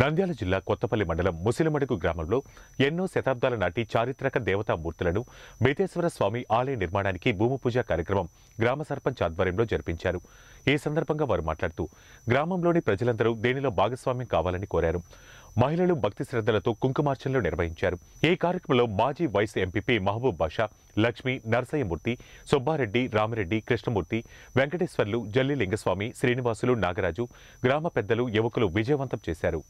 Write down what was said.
నంద్యాల జిల్లా కొత్తపల్లి మండలం ముసిలిమడుగు గ్రామంలో ఎన్నో శతాబ్దాల నాటి చారిత్రక దేవతామూర్తులను మేతేశ్వర స్వామి ఆలయ నిర్మాణానికి భూమి పూజ కార్యక్రమం గ్రామ సర్పంచ్ ఆధ్వర్యంలో జరిపించారు ఈ సందర్భంగా వారు మాట్లాడుతూ గ్రామంలోని ప్రజలందరూ దీనిలో భాగస్వామ్యం కావాలని కోరారు మహిళలు భక్తి శ్రద్ధలతో కుంకుమార్చనలు నిర్వహించారు ఈ కార్యక్రమంలో మాజీ వైస్ ఎంపీపీ మహబూబ్ బాషా లక్ష్మి నరసయ్యమూర్తి సుబ్బారెడ్డి రామిరెడ్డి కృష్ణమూర్తి వెంకటేశ్వర్లు జల్లి లింగస్వామి శ్రీనివాసులు నాగరాజు గ్రామ పెద్దలు యువకులు విజయవంతం చేశారు